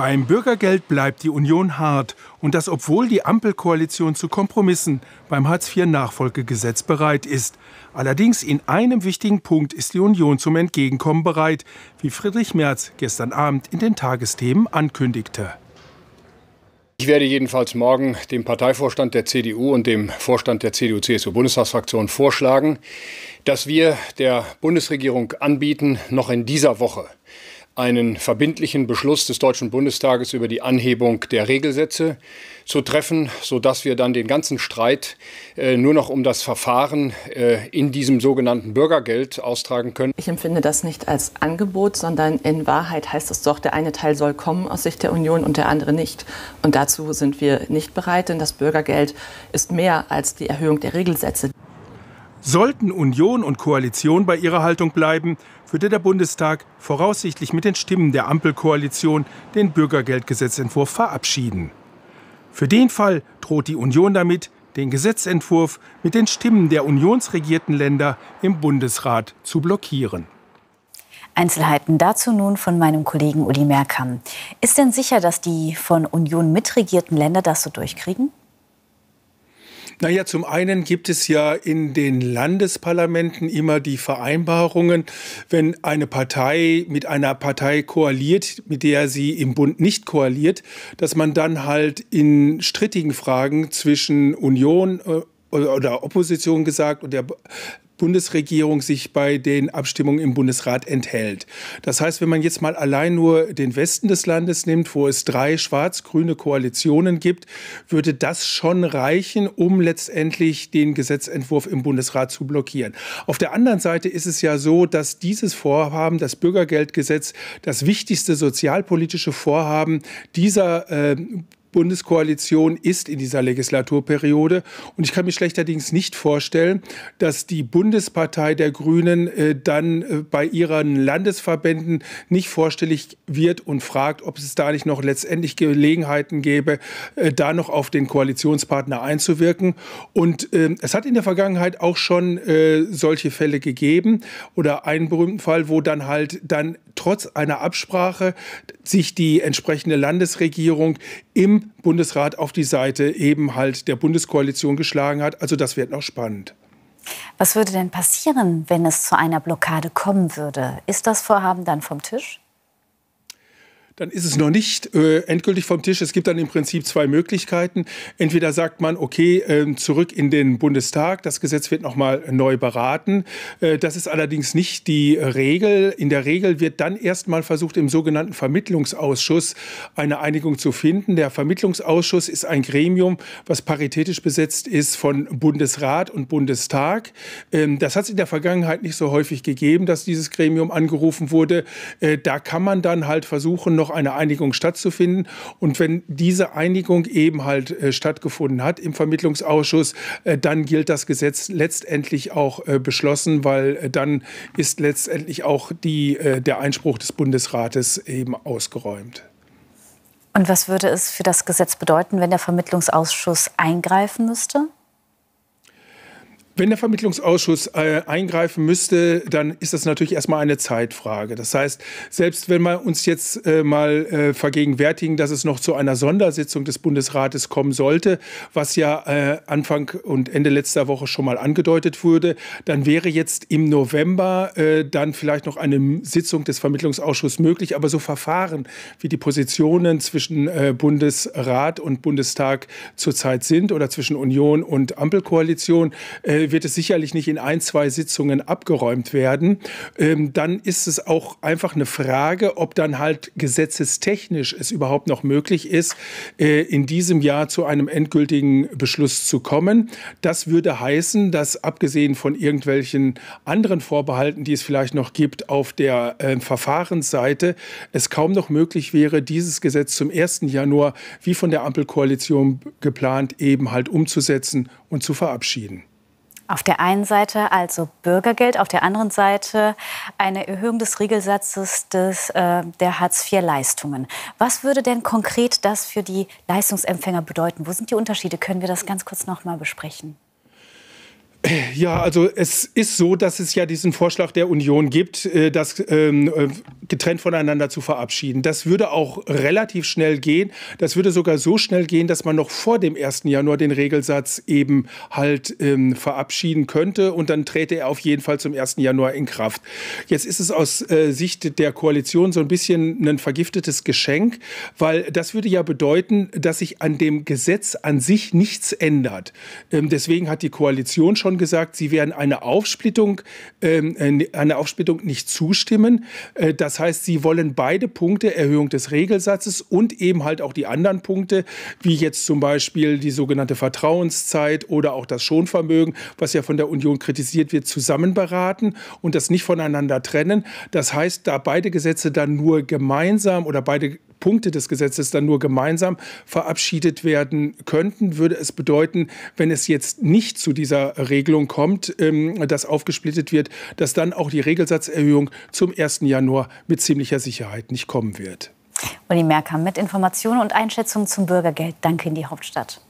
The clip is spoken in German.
Beim Bürgergeld bleibt die Union hart. Und das, obwohl die Ampelkoalition zu Kompromissen beim Hartz-IV-Nachfolgegesetz bereit ist. Allerdings in einem wichtigen Punkt ist die Union zum Entgegenkommen bereit, wie Friedrich Merz gestern Abend in den Tagesthemen ankündigte. Ich werde jedenfalls morgen dem Parteivorstand der CDU und dem Vorstand der CDU-CSU-Bundestagsfraktion vorschlagen, dass wir der Bundesregierung anbieten, noch in dieser Woche einen verbindlichen Beschluss des Deutschen Bundestages über die Anhebung der Regelsätze zu treffen, sodass wir dann den ganzen Streit äh, nur noch um das Verfahren äh, in diesem sogenannten Bürgergeld austragen können. Ich empfinde das nicht als Angebot, sondern in Wahrheit heißt es doch, der eine Teil soll kommen aus Sicht der Union und der andere nicht. Und dazu sind wir nicht bereit, denn das Bürgergeld ist mehr als die Erhöhung der Regelsätze. Sollten Union und Koalition bei ihrer Haltung bleiben, würde der Bundestag voraussichtlich mit den Stimmen der Ampelkoalition den Bürgergeldgesetzentwurf verabschieden. Für den Fall droht die Union damit, den Gesetzentwurf mit den Stimmen der unionsregierten Länder im Bundesrat zu blockieren. Einzelheiten dazu nun von meinem Kollegen Uli Merkam. Ist denn sicher, dass die von Union mitregierten Länder das so durchkriegen? Naja, zum einen gibt es ja in den Landesparlamenten immer die Vereinbarungen, wenn eine Partei mit einer Partei koaliert, mit der sie im Bund nicht koaliert, dass man dann halt in strittigen Fragen zwischen Union äh, oder Opposition gesagt und der Bundesregierung sich bei den Abstimmungen im Bundesrat enthält. Das heißt, wenn man jetzt mal allein nur den Westen des Landes nimmt, wo es drei schwarz-grüne Koalitionen gibt, würde das schon reichen, um letztendlich den Gesetzentwurf im Bundesrat zu blockieren. Auf der anderen Seite ist es ja so, dass dieses Vorhaben, das Bürgergeldgesetz, das wichtigste sozialpolitische Vorhaben dieser äh, Bundeskoalition ist in dieser Legislaturperiode. Und ich kann mir schlechterdings nicht vorstellen, dass die Bundespartei der Grünen äh, dann äh, bei ihren Landesverbänden nicht vorstellig wird und fragt, ob es da nicht noch letztendlich Gelegenheiten gäbe, äh, da noch auf den Koalitionspartner einzuwirken. Und ähm, es hat in der Vergangenheit auch schon äh, solche Fälle gegeben oder einen berühmten Fall, wo dann halt dann trotz einer Absprache sich die entsprechende Landesregierung im Bundesrat auf die Seite eben halt der Bundeskoalition geschlagen hat. Also das wird noch spannend. Was würde denn passieren, wenn es zu einer Blockade kommen würde? Ist das Vorhaben dann vom Tisch? dann ist es noch nicht äh, endgültig vom Tisch. Es gibt dann im Prinzip zwei Möglichkeiten. Entweder sagt man, okay, äh, zurück in den Bundestag, das Gesetz wird nochmal neu beraten. Äh, das ist allerdings nicht die Regel. In der Regel wird dann erstmal versucht, im sogenannten Vermittlungsausschuss eine Einigung zu finden. Der Vermittlungsausschuss ist ein Gremium, was paritätisch besetzt ist von Bundesrat und Bundestag. Ähm, das hat es in der Vergangenheit nicht so häufig gegeben, dass dieses Gremium angerufen wurde. Äh, da kann man dann halt versuchen, noch noch eine Einigung stattzufinden. Und wenn diese Einigung eben halt äh, stattgefunden hat im Vermittlungsausschuss, äh, dann gilt das Gesetz letztendlich auch äh, beschlossen, weil äh, dann ist letztendlich auch die, äh, der Einspruch des Bundesrates eben ausgeräumt. Und was würde es für das Gesetz bedeuten, wenn der Vermittlungsausschuss eingreifen müsste? Wenn der Vermittlungsausschuss äh, eingreifen müsste, dann ist das natürlich erstmal eine Zeitfrage. Das heißt, selbst wenn wir uns jetzt äh, mal äh, vergegenwärtigen, dass es noch zu einer Sondersitzung des Bundesrates kommen sollte, was ja äh, Anfang und Ende letzter Woche schon mal angedeutet wurde, dann wäre jetzt im November äh, dann vielleicht noch eine Sitzung des Vermittlungsausschusses möglich. Aber so Verfahren, wie die Positionen zwischen äh, Bundesrat und Bundestag zurzeit sind oder zwischen Union und Ampelkoalition, wird es sicherlich nicht in ein, zwei Sitzungen abgeräumt werden. Ähm, dann ist es auch einfach eine Frage, ob dann halt gesetzestechnisch es überhaupt noch möglich ist, äh, in diesem Jahr zu einem endgültigen Beschluss zu kommen. Das würde heißen, dass abgesehen von irgendwelchen anderen Vorbehalten, die es vielleicht noch gibt, auf der äh, Verfahrensseite es kaum noch möglich wäre, dieses Gesetz zum 1. Januar wie von der Ampelkoalition geplant eben halt umzusetzen und zu verabschieden. Auf der einen Seite also Bürgergeld, auf der anderen Seite eine Erhöhung des Regelsatzes des, äh, der Hartz-IV-Leistungen. Was würde denn konkret das für die Leistungsempfänger bedeuten? Wo sind die Unterschiede? Können wir das ganz kurz nochmal besprechen? Ja, also es ist so, dass es ja diesen Vorschlag der Union gibt, äh, das ähm, äh, getrennt voneinander zu verabschieden. Das würde auch relativ schnell gehen. Das würde sogar so schnell gehen, dass man noch vor dem 1. Januar den Regelsatz eben halt ähm, verabschieden könnte und dann trete er auf jeden Fall zum 1. Januar in Kraft. Jetzt ist es aus äh, Sicht der Koalition so ein bisschen ein vergiftetes Geschenk, weil das würde ja bedeuten, dass sich an dem Gesetz an sich nichts ändert. Ähm, deswegen hat die Koalition schon schon gesagt, sie werden einer Aufsplittung, ähm, äh, einer Aufsplittung nicht zustimmen. Äh, das heißt, sie wollen beide Punkte, Erhöhung des Regelsatzes und eben halt auch die anderen Punkte, wie jetzt zum Beispiel die sogenannte Vertrauenszeit oder auch das Schonvermögen, was ja von der Union kritisiert wird, zusammen beraten und das nicht voneinander trennen. Das heißt, da beide Gesetze dann nur gemeinsam oder beide Punkte des Gesetzes dann nur gemeinsam verabschiedet werden könnten, würde es bedeuten, wenn es jetzt nicht zu dieser Regelung Regelung kommt, ähm, das aufgesplittet wird, dass dann auch die Regelsatzerhöhung zum 1. Januar mit ziemlicher Sicherheit nicht kommen wird. Uli Merker mit Informationen und Einschätzungen zum Bürgergeld. Danke in die Hauptstadt.